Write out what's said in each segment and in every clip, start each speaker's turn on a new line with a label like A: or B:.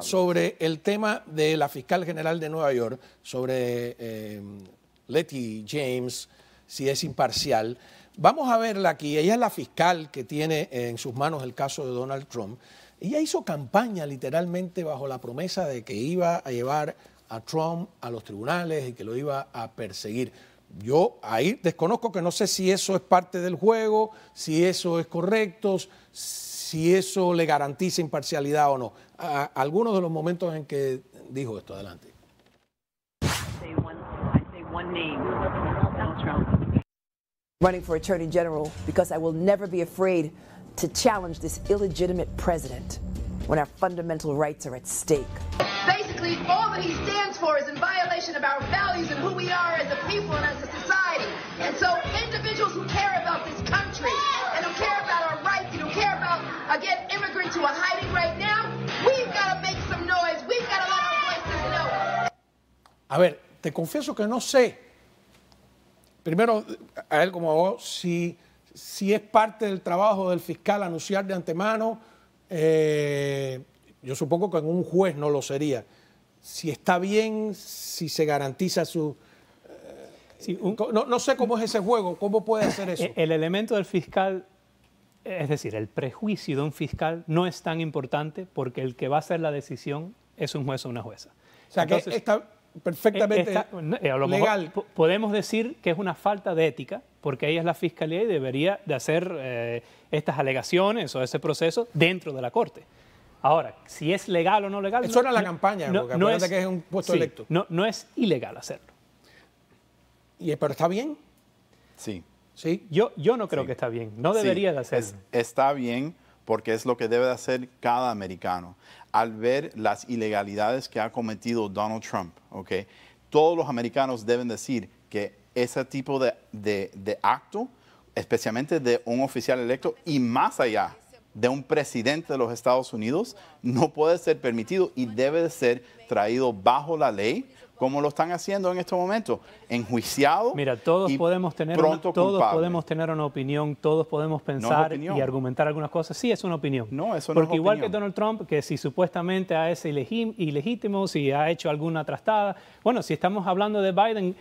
A: sobre el tema de la fiscal general de Nueva York, sobre eh, Letty James, si es imparcial. Vamos a verla aquí. Ella es la fiscal que tiene en sus manos el caso de Donald Trump. Ella hizo campaña literalmente bajo la promesa de que iba a llevar a Trump a los tribunales y que lo iba a perseguir. Yo ahí desconozco que no sé si eso es parte del juego, si eso es correcto, si eso le garantiza imparcialidad o no. A, a algunos de los momentos en que dijo esto, adelante.
B: Running for Attorney General because I will never be afraid to challenge this illegitimate president when our fundamental rights are at stake. Basically, all that he stands for is in violation of our values and who we are as a people and as a society. And so, individuals who care about this country.
A: A ver, te confieso que no sé. Primero, a él como a vos, si, si es parte del trabajo del fiscal anunciar de antemano, eh, yo supongo que en un juez no lo sería. Si está bien, si se garantiza su,
C: no, no, sé cómo es ese juego, cómo puede hacer eso. El elemento del fiscal es decir, el prejuicio de un fiscal no es tan importante porque el que va a hacer la decisión es un juez o una jueza. O sea, que está perfectamente eh, eh, legal. podemos decir que es una falta de ética porque ahí es la fiscalía y debería de hacer eh, estas alegaciones o ese proceso dentro de la corte. Ahora, si es legal o no legal. Eso era la campaña, no, porque es, un puesto electo. No, no es ilegal hacerlo. ¿Y, ¿Pero está bien? Sí. Yo, yo no creo que está bien, no debería
B: de hacerlo. está bien porque es lo que debe hacer cada americano. Al ver las ilegalidades que ha cometido Donald Trump, Todos los americanos deben decir que ese tipo de, de acto, especialmente de un oficial electo y más allá de un presidente de los Estados Unidos, no puede ser permitido y debe de ser traído bajo la ley ¿Cómo lo están haciendo en este momento, enjuiciado.
C: Mira, todos, podemos, tener una, todos podemos tener una opinión, todos podemos pensar y argumentar algunas cosas. Sí, es una opinión. No, eso no Porque igual que Donald Trump, que si supuestamente es ilegítimo, si ha hecho alguna trastada, bueno, si estamos hablando de Biden,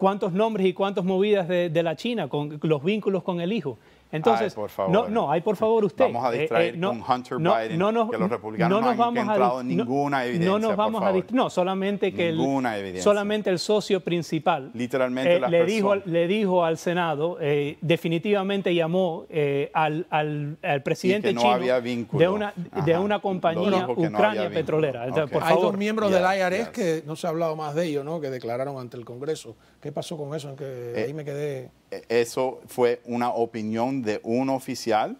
C: cuántos nombres y cuántas movidas de, la China con los vínculos con el hijo. Entonces, no, no, hay por favor usted. Vamos a eh, distraer eh, con Hunter Biden, que los republicanos no, han encontrado a ninguna evidencia. No nos vamos a distraer, no, solamente que el, solamente el socio principal
B: Literalmente eh, le, dijo,
C: le dijo al Senado, definitivamente llamó al, presidente chino de una, de una compañía Ucrania petrolera.
A: hay dos miembros del IRS que no se ha hablado más de ellos, ¿no? que declararon ante el Congreso ¿Qué pasó con eso? Eh, ahí me quedé.
B: Eso fue una opinión de un oficial.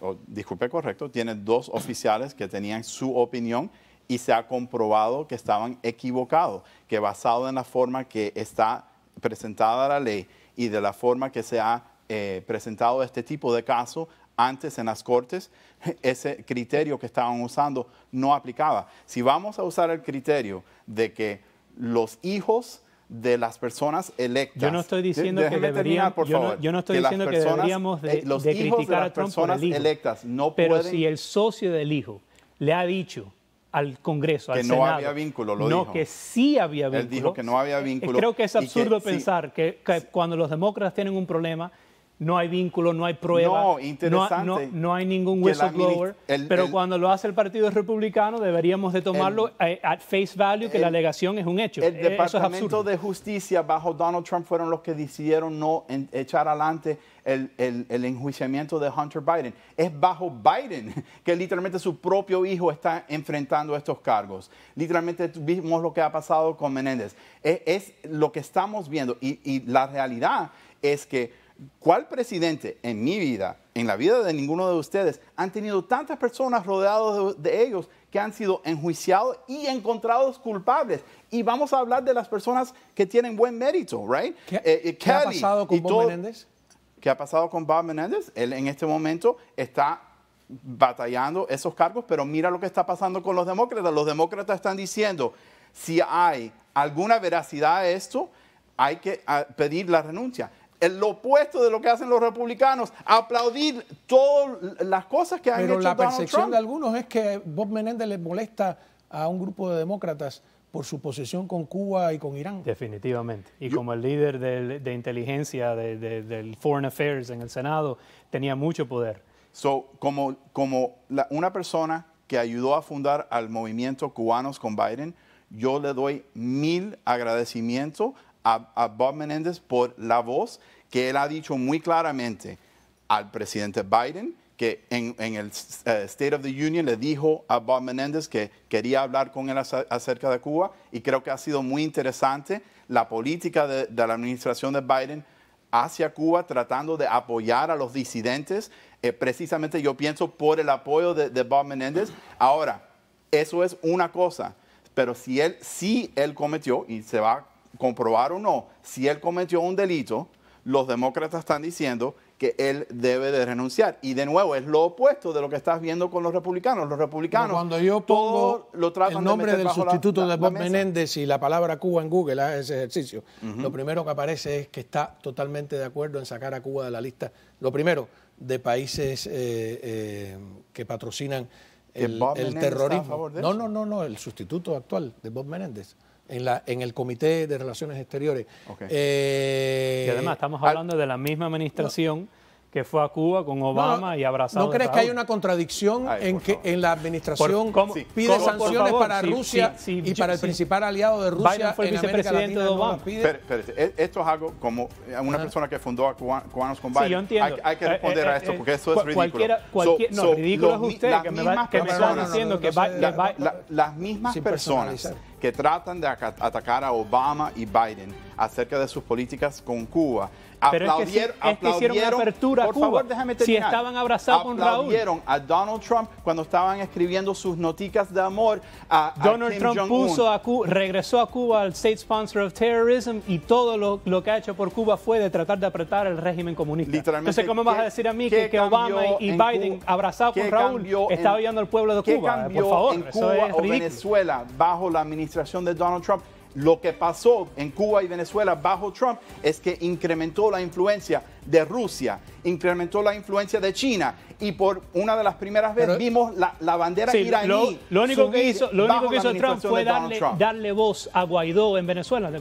B: Oh, disculpe, correcto. Tiene dos oficiales que tenían su opinión y se ha comprobado que estaban equivocados, que basado en la forma que está presentada la ley y de la forma que se ha eh, presentado este tipo de caso antes en las cortes, ese criterio que estaban usando no aplicaba. Si vamos a usar el criterio de que los hijos de las personas electas. Yo no estoy diciendo que yo, estoy diciendo que deberíamos de, eh, los criticar a Trump personas electas no Pero si el
C: socio del hijo le ha dicho al Congreso, que no había vínculo, lo no, que sí había vínculo. Él dijo que
B: no había eh, vínculo. Creo que es absurdo pensar
C: que, cuando los demócratas tienen un problema, no hay vínculo, no hay prueba, no, interesante no, hay ningún whistleblower, pero cuando lo hace el Partido Republicano deberíamos de tomarlo eh, at face value que la alegación es un hecho. El eh, Departamento
B: de Justicia bajo Donald Trump fueron los que decidieron no echar adelante el, enjuiciamiento de Hunter Biden. Es bajo Biden que literalmente su propio hijo está enfrentando estos cargos. Literalmente vimos lo que ha pasado con Menéndez. E-, es, lo que estamos viendo y la realidad es que ¿Cuál presidente en mi vida, en la vida de ninguno de ustedes, han tenido tantas personas rodeadas de, ellos que han sido enjuiciados y encontrados culpables? Y vamos a hablar de las personas que tienen buen mérito, ¿right? ¿Qué, ha eh, eh, pasado con Bob Menéndez? ¿Qué ha pasado con Bob Menéndez? Él en este momento está batallando esos cargos, pero mira lo que está pasando con los demócratas. Los demócratas están diciendo, si hay alguna veracidad a esto, hay que ah, pedir la renuncia el opuesto de lo que hacen los republicanos, aplaudir todas las cosas que han hecho Donald Trump. Pero la percepción de
A: algunos es que Bob Menéndez le molesta a un grupo de demócratas por su posición con Cuba y con Irán.
C: Definitivamente. Y como el líder de inteligencia del Foreign Affairs en el Senado,
B: tenía mucho poder. So, como, como una persona que ayudó a fundar al movimiento Cubanos con Biden, yo le doy mil agradecimientos a, Bob Menéndez por la voz que él ha dicho muy claramente al presidente Biden que en, el eh, State of the Union le dijo a Bob Menéndez que quería hablar con él acerca de Cuba y creo que ha sido muy interesante la política de, la administración de Biden hacia Cuba tratando de apoyar a los disidentes, eh, precisamente yo pienso por el apoyo de, Bob Menéndez. Ahora, eso es una cosa, pero si él, si él cometió y se va comprobar o no si él cometió un delito, los demócratas están diciendo que él debe de renunciar. Y de nuevo, es lo opuesto de lo que estás viendo con los republicanos. Los republicanos, cuando yo pongo lo el nombre del sustituto de Bob Menéndez
A: y la palabra Cuba en Google, a ah, ese ejercicio, lo primero que aparece es que está totalmente de acuerdo en sacar a Cuba de la lista, lo primero, de países eh, eh, que patrocinan el, el terrorismo. No, no, no, no, el sustituto actual de Bob Menéndez en, la, en el Comité de Relaciones
C: Exteriores. Eh, y además estamos hablando de la misma administración. que fue a Cuba con Obama y abrazado. ¿No crees que hay
A: una contradicción en que en la administración
B: pide sanciones para Rusia y para el principal aliado de Rusia el en América Latina, de Obama? esto es algo como una persona que fundó a Cubanos con Biden. Hay, que responder a esto porque esto es ridículo. no, ridículo es usted que me, que me está diciendo que, Las mismas personas que tratan de atacar a Obama y Biden acerca de sus políticas con Cuba pero aplaudieron, es que, hicieron una apertura a Cuba. Si estaban abrazados con Raúl. Aplaudieron a Donald Trump cuando estaban escribiendo sus noticas de amor a, Donald Kim Trump puso a
C: Cuba, regresó a Cuba al State Sponsor of Terrorism y todo lo, lo, que ha hecho por Cuba fue de tratar de apretar el régimen comunista. Literalmente, Entonces, ¿cómo vas a decir a mí que, que Obama y Biden abrazados con Raúl está ayudando al pueblo de Cuba? ¿Qué cambió por favor, en Cuba o Venezuela
B: bajo la administración de Donald Trump? Lo que pasó en Cuba y Venezuela bajo Trump es que incrementó la influencia de Rusia, incrementó la influencia de China y por una de las primeras veces vimos la, bandera iraní. Lo, único que hizo, lo único que hizo Trump fue darle,
C: voz a Guaidó en Venezuela.